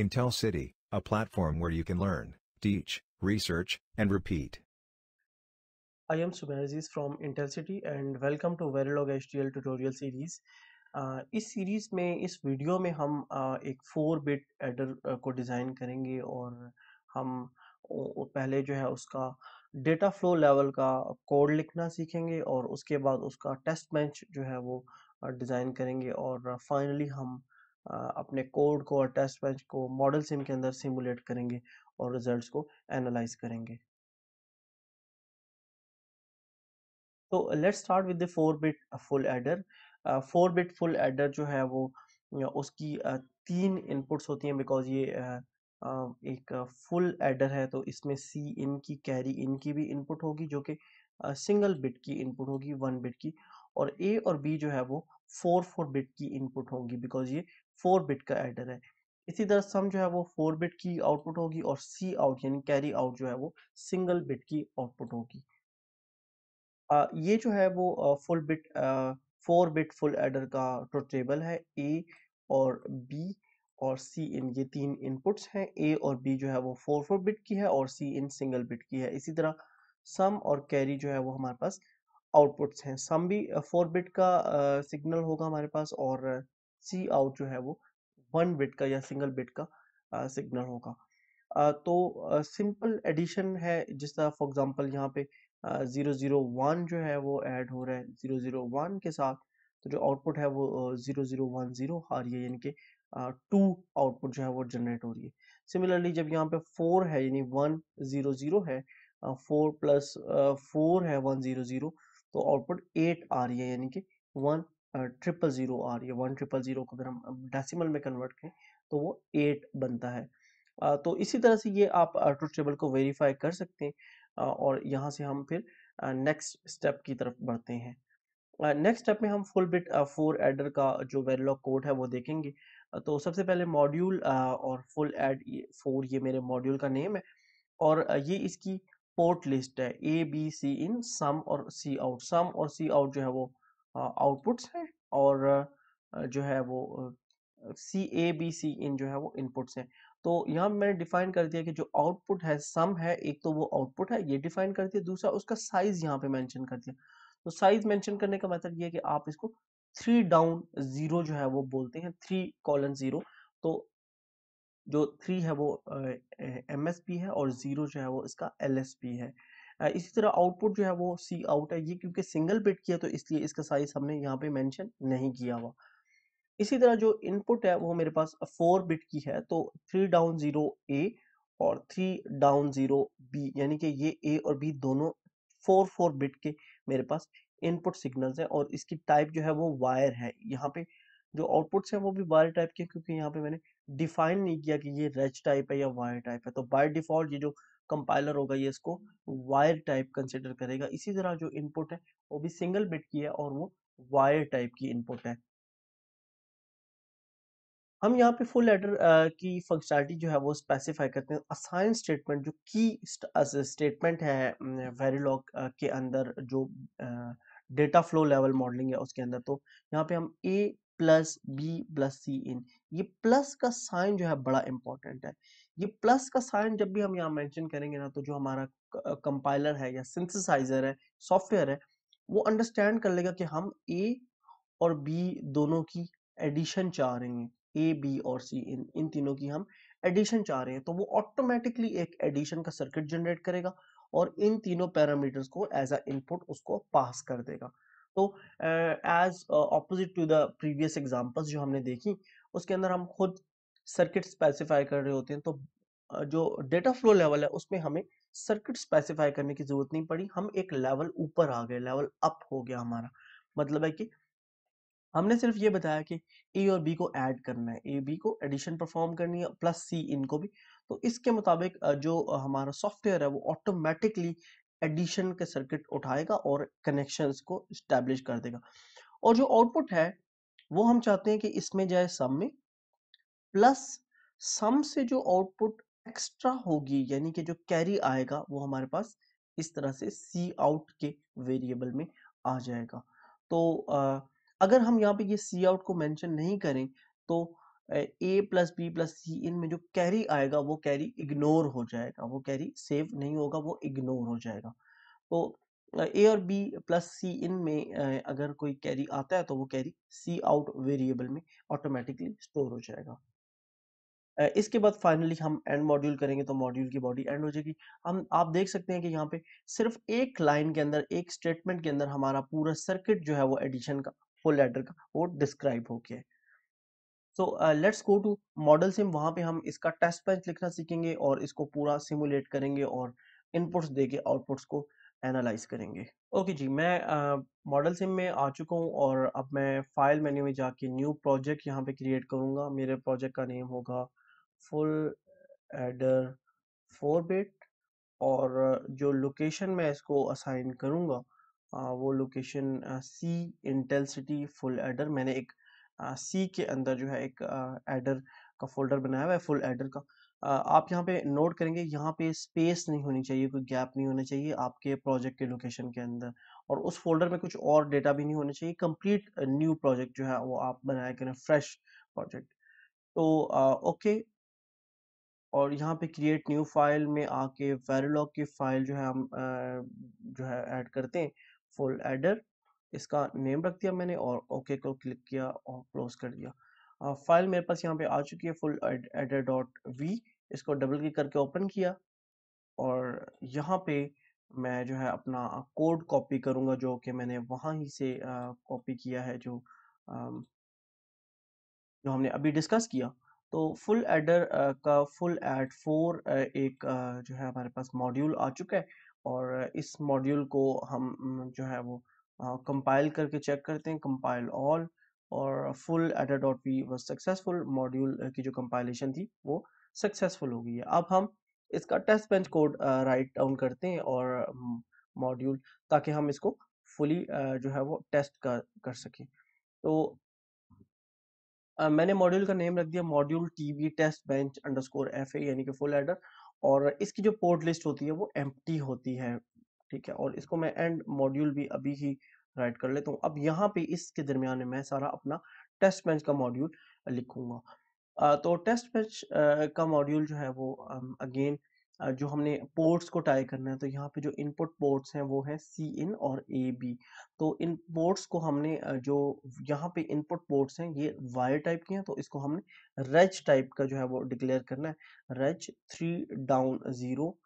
Intel City, a platform where you can learn, teach, research, and repeat. I am Subhan from Intel City and welcome to Verilog HDL tutorial series. Uh, इस series में इस video में हम uh, एक 4 bit adder को design करेंगे और हम पहले जो है उसका डेटा फ्लो लेवल का कोड लिखना सीखेंगे और उसके बाद उसका टेस्ट बेंच जो है वो डिज़ाइन uh, करेंगे और फाइनली हम अपने कोड को और टेस्ट बेंच को मॉडल सिम के अंदर सिमुलेट करेंगे और रिजल्ट्स को एनालाइज करेंगे तो let's start with the four bit full adder four bit full adder जो है वो उसकी तीन इनपुट्स होती हैं बिकॉज ये एक फुल एडर है तो इसमें सी इन की कैरी इन की भी इनपुट होगी जो कि सिंगल बिट की इनपुट होगी वन बिट की और ए और बी जो है वो फोर फोर बिट की इनपुट होगी बिकॉज ये फोर बिट का एडर है इसी तरह सम जो है वो फोर बिट की आउटपुट होगी और सी आउट यानी कैरी आउट जो है वो सिंगल बिट की आउटपुट होगी ये जो है वो full bit four bit full adder का ट्रुथ टेबल है ए और बी और सी इन ये तीन इनपुट्स हैं ए और बी जो है वो फोर फोर बिट की है और सी इन सिंगल बिट की है इसी तरह सम और कैरी जो है वो हमारे पास आउटपुट्स हैं सम भी फोर बिट का सिग्नल होगा हमारे पास और सी आउट जो है वो वन बिट का या सिंगल बिट का सिग्नल होगा तो सिंपल एडिशन है जिस तरह फॉर एग्जांपल यहाँ पे ज़ीरो ज़ीरो वन जो है वो ऐड हो रहा है ज़ीरो ज़ीरो वन के साथ तो जो आउटपुट है वो ज़ीरो ज़ीरो वन ज़ीरो आ रही है यानी कि टू आउटपुट जो है वो जनरेट हो रही है सिमिलरली जब यहाँ पे फोर है यानी वन ज़ीरो ज़ीरो है फोर प्लस फोर है वन ज़ीरो ज़ीरो तो आउटपुट एट आ रही है यानी कि वन ट्रिपल ज़ीरो आ रही है वन ट्रिपल ज़ीरो को अगर हम डेसिमल में कन्वर्ट करें तो वो एट बनता है आ, तो इसी तरह से ये आप ट्रूथ टेबल को वेरीफाई कर सकते हैं आ, और यहाँ से हम फिर नेक्स्ट स्टेप की तरफ बढ़ते हैं नेक्स्ट स्टेप में हम फुल बिट फोर एडर का जो वेरलॉग कोड है वो देखेंगे तो सबसे पहले मॉड्यूल और फुल एड फोर ये मेरे मॉड्यूल का नेम है और ये इसकी पोर्ट लिस्ट है ए बी सी इन सम और सी आउट सम और सी आउट जो है वो आउटपुट्स हैं और जो है वो सी ए बी सी इन जो है वो इनपुट्स हैं तो यहाँ मैंने डिफाइन कर दिया कि जो आउटपुट है सम है एक तो वो आउटपुट है ये डिफाइन कर दिया दूसरा उसका साइज यहाँ पे मेंशन कर दिया तो साइज मेंशन करने का मतलब ये है कि आप इसको थ्री डाउन जीरो जो है वो बोलते हैं थ्री कॉलन जीरो तो जो थ्री है वो एलएसपी है और जीरो जो है वो इसका एलएसपी है इसी तरह आउटपुट जो है वो सी आउट है ये क्योंकि सिंगल बिट की है तो इसलिए इसका साइज हमने यहाँ पे मेंशन नहीं किया हुआ इसी तरह जो इनपुट है वो मेरे पास फोर बिट की है तो थ्री डाउन जीरो ए और थ्री डाउन जीरो बी यानी कि ये ए और बी दोनों फोर फोर बिट के मेरे पास इनपुट सिग्नल्स हैं और इसकी टाइप जो है वो वायर है यहाँ पे जो आउटपुट्स हैं वो भी वायर टाइप के क्योंकि यहाँ पे मैंने डिफाइन नहीं किया कि ये रेच टाइप है या वायर टाइप है तो बाय डिफॉल्ट ये जो कंपाइलर होगा ये इसको वायर टाइप कंसिडर करेगा इसी तरह जो इनपुट है वो भी सिंगल बिट की है और वो वायर टाइप की इनपुट है हम यहाँ पे फुल लेटर की फंक्शनलिटी जो है वो स्पेसिफाई करते हैं असाइन स्टेटमेंट जो की स्टेटमेंट है वेरीलॉग के अंदर जो डेटा फ्लो लेवल मॉडलिंग है उसके अंदर तो यहाँ पे हम A plus B plus C in ये प्लस का साइन जो है बड़ा इंपॉर्टेंट है ये प्लस का साइन जब भी हम यहाँ मेंशन करेंगे ना तो जो हमारा कंपाइलर है या सिंथेसाइजर है सॉफ्टवेयर है वो अंडरस्टैंड कर लेगा कि हम ए और बी दोनों की एडिशन चाह रहे हैं ए बी और सी इन इन तीनों की हम एडिशन चाह रहे हैं तो वो ऑटोमेटिकली एक एडिशन का सर्किट जनरेट करेगा और इन तीनों पैरामीटर्स को एज अ इनपुट उसको पास कर देगा तो as opposite to the previous examples जो हमने देखी उसके अंदर हम खुद सर्किट स्पेसिफाई कर रहे होते हैं तो जो डेटा फ्लो लेवल है उसमें हमें सर्किट स्पेसिफाई करने की जरूरत नहीं पड़ी हम एक लेवल ऊपर आ गए लेवल अप हो गया हमारा मतलब है कि हमने सिर्फ ये बताया कि ए और बी को ऐड करना है ए बी को एडिशन परफॉर्म करनी है प्लस सी इनको भी तो इसके मुताबिक जो हमारा सॉफ्टवेयर है वो ऑटोमेटिकली एडिशन के सर्किट उठाएगा और कनेक्शन को स्टैब्लिश कर देगा और जो आउटपुट है वो हम चाहते हैं कि इसमें जाए सम में प्लस सम से जो आउटपुट एक्स्ट्रा होगी यानी कि जो कैरी आएगा वो हमारे पास इस तरह से सी आउट के वेरिएबल में आ जाएगा तो आ, अगर हम यहाँ पे ये सी आउट को मेंशन नहीं करें तो A plus B plus C in में जो कैरी आएगा वो कैरी इग्नोर हो जाएगा वो कैरी सेव नहीं होगा वो इग्नोर हो जाएगा तो ए और बी प्लस सी इन में अगर कोई कैरी आता है तो वो कैरी सी आउट वेरिएबल में ऑटोमेटिकली स्टोर हो जाएगा इसके बाद फाइनली हम एंड मॉड्यूल करेंगे तो मॉड्यूल की बॉडी एंड हो जाएगी हम आप देख सकते हैं कि यहाँ पे सिर्फ एक लाइन के अंदर एक स्टेटमेंट के अंदर हमारा पूरा सर्किट जो है वो एडिशन का फुल लेटर का वो डिस्क्राइब हो गया है so let's go to ModelSim वहां पे हम इसका टेस्ट बेंच लिखना सीखेंगे और इसको पूरा सिमुलेट करेंगे और इनपुट्स देके आउटपुट्स को एनालाइज करेंगे ओके okay जी मैं मॉडल uh, सिम में आ चुका हूँ और अब मैं फाइल मेन्यू में जाके न्यू प्रोजेक्ट यहाँ पे क्रिएट करूँगा मेरे प्रोजेक्ट का नेम होगा फुल एडर फोर बिट और जो लोकेशन मैं इसको असाइन करूंगा uh, वो location C intensity full adder मैंने एक सी के अंदर जो है एक एडर का फोल्डर बनाया हुआ है फुल एडर का आप यहाँ पे नोट करेंगे यहाँ पे स्पेस नहीं होनी चाहिए कोई गैप नहीं होना चाहिए आपके प्रोजेक्ट के लोकेशन के अंदर और उस फोल्डर में कुछ और डेटा भी नहीं होना चाहिए कंप्लीट न्यू प्रोजेक्ट जो है वो आप बनाया करें फ्रेश प्रोजेक्ट तो ओके और यहाँ पे क्रिएट न्यू फाइल में आके वेरोलॉग की फाइल जो है हम जो है ऐड करते हैं फुल एडर इसका नेम रख दिया मैंने और ओके को क्लिक किया और क्लोज कर दिया फाइल मेरे पास यहाँ पे आ चुकी है फुल एडर डॉट वी इसको डबल क्लिक करके ओपन किया और यहाँ पे मैं जो है अपना कोड कॉपी करूँगा जो कि मैंने वहाँ ही से कॉपी किया है जो जो हमने अभी डिस्कस किया तो फुल एडर का फुल एड फोर एक जो है हमारे पास मॉड्यूल आ चुका है और इस मॉड्यूल को हम जो है वो कंपाइल करके चेक करते हैं कंपाइल ऑल और फुल एटा dot P was successful module की जो कंपाइलेशन थी वो सक्सेसफुल हो गई है अब हम इसका test bench code write down करते हैं और मॉड्यूल ताकि हम इसको फुली uh, जो है वो टेस्ट कर कर सकें तो uh, मैंने मॉड्यूल का नेम रख दिया module T V test bench underscore स्कोर एफ ए यानी कि फुल एडर और इसकी जो पोर्ट लिस्ट होती है वो एम्प्टी होती है ठीक है और इसको मैं एंड मॉड्यूल भी अभी ही राइट कर लेता हूँ अब यहाँ पे इसके दरमियान मैं सारा अपना टेस्ट बेंच का मॉड्यूल लिखूंगा तो टेस्ट बेंच का मॉड्यूल जो है वो अगेन जो हमने पोर्ट्स को टाई करना है तो यहाँ पे जो इनपुट पोर्ट्स हैं वो है सी इन और ए बी तो इन पोर्ट्स को हमने जो यहाँ पे इनपुट पोर्ट्स हैं ये वायर टाइप के हैं तो इसको हमने रेज टाइप का जो है वो डिक्लेयर करना है रेज थ्री डाउन ज़ीरो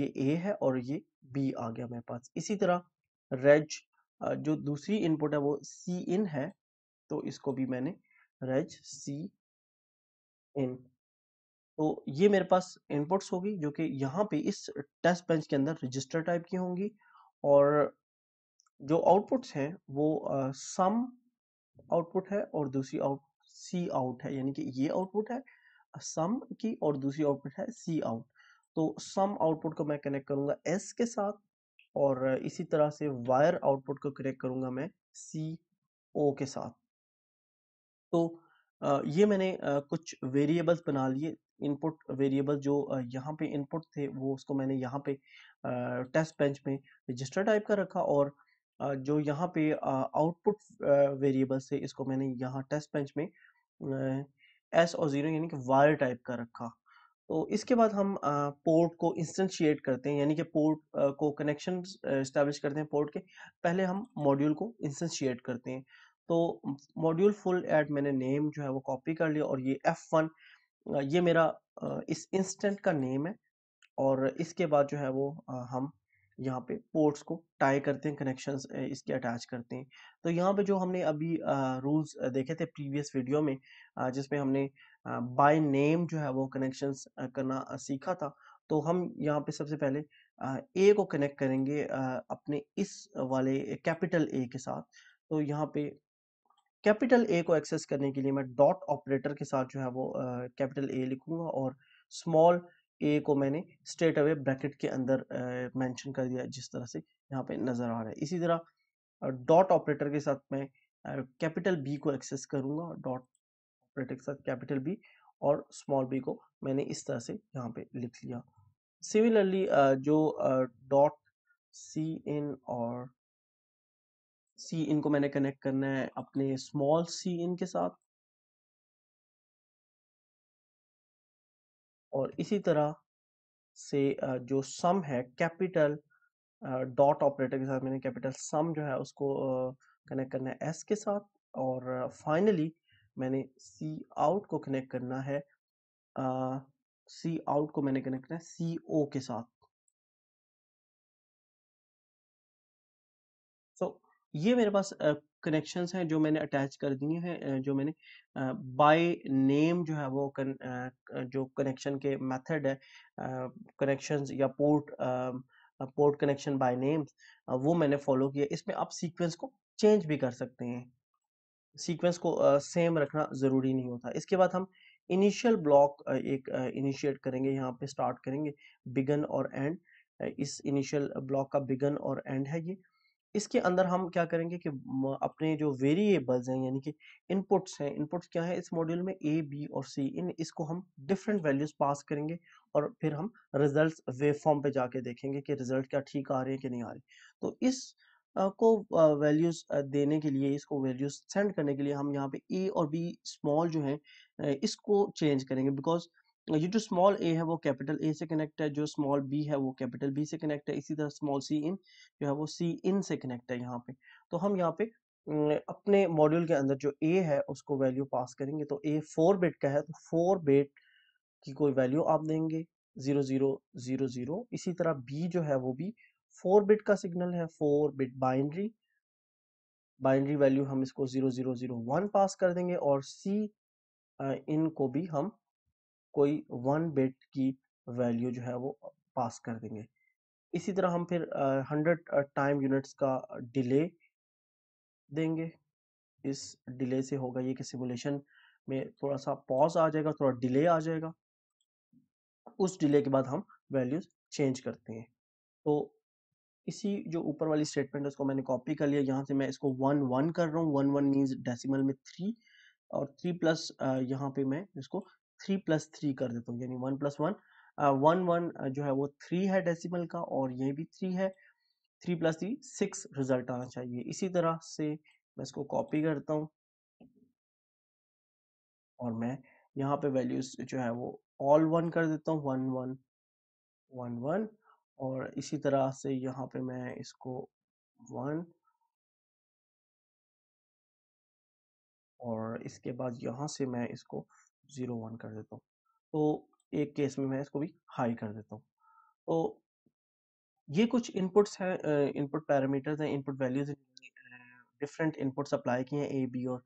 ये ए है और ये बी आ गया मेरे पास इसी तरह रेज जो दूसरी इनपुट है वो सी इन है तो इसको भी मैंने रेज सी इन तो ये मेरे पास इनपुट्स होगी जो कि यहाँ पे इस टेस्ट बेंच के अंदर रजिस्टर टाइप की होंगी और जो आउटपुट्स हैं वो सम आउटपुट है और दूसरी आउट सी आउट है यानी कि ये आउटपुट है सम की और दूसरी आउटपुट है सी आउट तो सम आउटपुट को मैं कनेक्ट करूंगा एस के साथ और इसी तरह से वायर आउटपुट को कनेक्ट करूंगा मैं सी ओ के साथ तो ये मैंने कुछ वेरिएबल्स बना लिए इनपुट वेरिएबल जो यहाँ पे इनपुट थे वो उसको मैंने यहाँ पे टेस्ट बेंच में रजिस्टर टाइप का रखा और जो यहाँ पे आउटपुट वेरिएबल्स थे इसको मैंने यहाँ टेस्ट बेंच में एस और ज़ीरो यानी कि वायर टाइप का रखा तो इसके बाद हम पोर्ट को इंस्टेंशिएट करते हैं यानी कि पोर्ट को कनेक्शन इस्टेब्लिश करते हैं पोर्ट के पहले हम मॉड्यूल को इंस्टेंशिएट करते हैं तो मॉड्यूल फुल एड मैंने नेम जो है वो कॉपी कर लिया और ये एफ वन ये मेरा इस इंस्टेंट का नेम है और इसके बाद जो है वो हम यहाँ पे पोर्ट्स को टाई करते हैं कनेक्शन इसके अटैच करते हैं तो यहाँ पे जो हमने अभी रूल्स देखे थे प्रीवियस वीडियो में जिसमें हमने बाय नेम जो है वो कनेक्शन करना सीखा था तो हम यहाँ पे सबसे पहले ए को कनेक्ट करेंगे अपने इस वाले कैपिटल ए के साथ तो यहाँ पे कैपिटल ए को एक्सेस करने के लिए मैं डॉट ऑपरेटर के साथ जो है वो कैपिटल ए लिखूंगा और स्मॉल ए को मैंने स्ट्रेट अवे ब्रैकेट के अंदर मेंशन कर दिया जिस तरह से यहाँ पे नज़र आ रहा है इसी तरह डॉट ऑपरेटर के साथ मैं कैपिटल बी को एक्सेस करूंगा डॉट ब्रैकेट के साथ कैपिटल बी और स्मॉल बी को मैंने इस तरह से यहाँ पे लिख लिया सिमिलरली जो डॉट सी इन और सी इन को मैंने कनेक्ट करना है अपने स्मॉल सी इन के साथ और इसी तरह से जो सम है कैपिटल डॉट ऑपरेटर के साथ मैंने कैपिटल सम जो है उसको कनेक्ट करना है एस के साथ और फाइनली मैंने सी आउट को कनेक्ट करना है सी आउट को मैंने कनेक्ट करना है सी ओ के साथ सो so, ये मेरे पास कनेक्शंस uh, हैं जो मैंने अटैच कर दिए हैं जो मैंने बाय uh, नेम जो है वो कन, uh, जो कनेक्शन के मेथड है कनेक्शंस या port port connection by names वो मैंने फॉलो किया इसमें आप सीक्वेंस को चेंज भी कर सकते हैं सीक्वेंस को सेम रखना ज़रूरी नहीं होता इसके बाद हम इनिशियल ब्लॉक एक इनिशिएट करेंगे यहाँ पे स्टार्ट करेंगे बिगन और एंड इस इनिशियल ब्लॉक का बिगन और एंड है ये इसके अंदर हम क्या करेंगे कि अपने जो वेरिएबल्स हैं यानी कि इनपुट्स हैं इनपुट्स क्या है इस मॉड्यूल में ए बी और सी इन इसको हम डिफरेंट वैल्यूज पास करेंगे और फिर हम रिजल्ट्स वेवफॉर्म फॉर्म पे जाके देखेंगे कि रिजल्ट क्या ठीक आ रहे हैं कि नहीं आ रहे तो इस को वैल्यूज़ देने के लिए, इसको वैल्यूज़ सेंड करने के लिए हम यहाँ पे ए और बी स्मॉल जो है इसको चेंज करेंगे बिकॉज़ ये जो स्मॉल ए है वो कैपिटल ए से कनेक्ट है, जो स्मॉल बी है वो कैपिटल बी से कनेक्ट है, इसी तरह स्मॉल सी इन जो है वो सी इन से कनेक्ट है यहाँ पे। तो हम यहाँ पे अपने मॉड्यूल के अंदर जो ए है उसको वैल्यू पास करेंगे तो ए फोर बेट का है तो फोर बेट की कोई वैल्यू आप देंगे जीरो जीरो जीरो जीरो इसी तरह बी जो है वो भी फोर बिट का सिग्नल है four bit binary binary value हम इसको zero zero zero one pass कर देंगे और सी को भी हम कोई वन बिट की वैल्यू जो है वो पास कर देंगे इसी तरह हम फिर हंड्रेड टाइम यूनिट्स का डिले देंगे इस डिले से होगा ये कि सिमुलेशन में थोड़ा सा पॉज आ जाएगा थोड़ा डिले आ जाएगा उस डिले के बाद हम वैल्यूज चेंज करते हैं तो इसी जो ऊपर वाली स्टेटमेंट है उसको मैंने कॉपी कर लिया यहाँ से मैं इसको वन वन कर रहा हूँ वन वन मीन्स डेसिमल में थ्री और थ्री प्लस यहाँ पे मैं इसको थ्री प्लस थ्री कर देता हूँ यानी one plus one one one जो है वो थ्री है डेसिमल का और ये भी थ्री है three plus three six result आना चाहिए इसी तरह से मैं इसको कॉपी करता हूँ और मैं यहाँ पे वैल्यूज जो है वो ऑल वन कर देता हूँ वन वन वन वन और इसी तरह से यहाँ पे मैं इसको वन और इसके बाद यहाँ से मैं इसको ज़ीरो वन कर देता हूँ तो एक केस में मैं इसको भी हाई कर देता हूँ तो ये कुछ इनपुट्स हैं इनपुट पैरामीटर्स हैं input values different inputs apply किए हैं ए बी और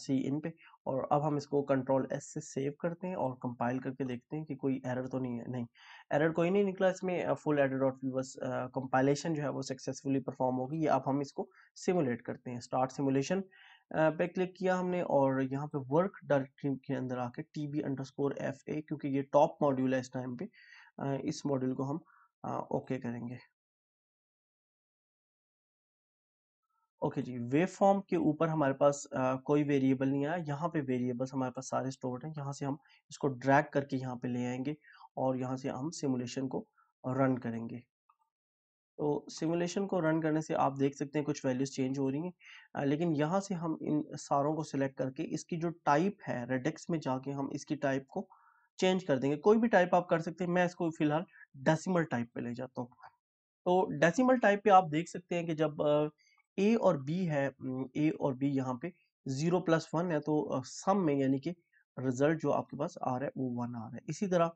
सी इन पे और अब हम इसको कंट्रोल एस से सेव करते हैं और कंपाइल करके देखते हैं कि कोई एरर तो नहीं है नहीं एरर कोई नहीं निकला इसमें फुल एडर डॉट बस कंपाइलेशन जो है वो सक्सेसफुली परफॉर्म होगी अब हम इसको सिमुलेट करते हैं स्टार्ट सिमुलेशन पे क्लिक किया हमने और यहाँ पे वर्क डायरेक्टरी के अंदर आके टी बी अंडर स्कोर एफ ए क्योंकि ये टॉप मॉड्यूल है इस टाइम पे इस मॉड्यूल को हम ओके करेंगे ओके जी वेव फॉर्म के ऊपर हमारे पास आ, कोई वेरिएबल नहीं आया यहाँ पे वेरिएबल्स हमारे पास सारे स्टोर्ड हैं यहाँ से हम इसको ड्रैग करके यहाँ पे ले आएंगे और यहाँ से हम सिमुलेशन को रन करेंगे तो सिमुलेशन को रन करने से आप देख सकते हैं कुछ वैल्यूज चेंज हो रही हैं लेकिन यहाँ से हम इन सारों को सिलेक्ट करके इसकी जो टाइप है रेडेक्स में जाके हम इसकी टाइप को चेंज कर देंगे कोई भी टाइप आप कर सकते हैं मैं इसको फिलहाल डेसिमल टाइप पे ले जाता हूँ तो डेसिमल टाइप पे आप देख सकते हैं कि जब आ, ए और बी है ए और बी यहाँ पे जीरो प्लस वन है तो सम में यानी कि रिजल्ट जो आपके पास आ रहा है वो वन आ रहा है इसी तरह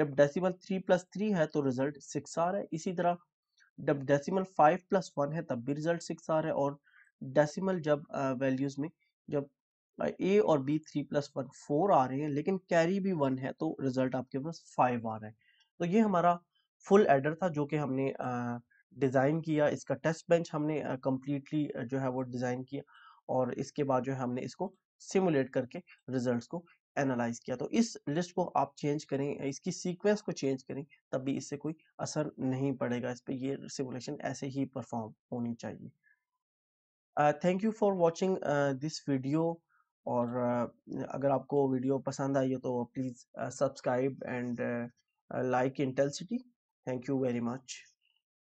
जब डेसिमल थ्री प्लस थ्री है तो रिजल्ट सिक्स आ रहा है इसी तरह जब डेसिमल फाइव प्लस वन है तब भी रिजल्ट सिक्स आ रहा है और डेसिमल जब वैल्यूज में जब ए और B three plus one four आ रहे हैं लेकिन कैरी भी वन है तो रिजल्ट आपके पास फाइव आ रहा है तो ये हमारा फुल एडर था जो कि हमने आ, डिज़ाइन किया इसका टेस्ट बेंच हमने कम्प्लीटली जो है वो डिज़ाइन किया और इसके बाद जो है हमने इसको सिमुलेट करके रिजल्ट्स को एनालाइज किया तो इस लिस्ट को आप चेंज करें इसकी सीक्वेंस को चेंज करें तब भी इससे कोई असर नहीं पड़ेगा इस पर ये सिमुलेशन ऐसे ही परफॉर्म होनी चाहिए thank you for watching this video और uh, अगर आपको वीडियो पसंद आई हो तो please subscribe and like intensity thank you very much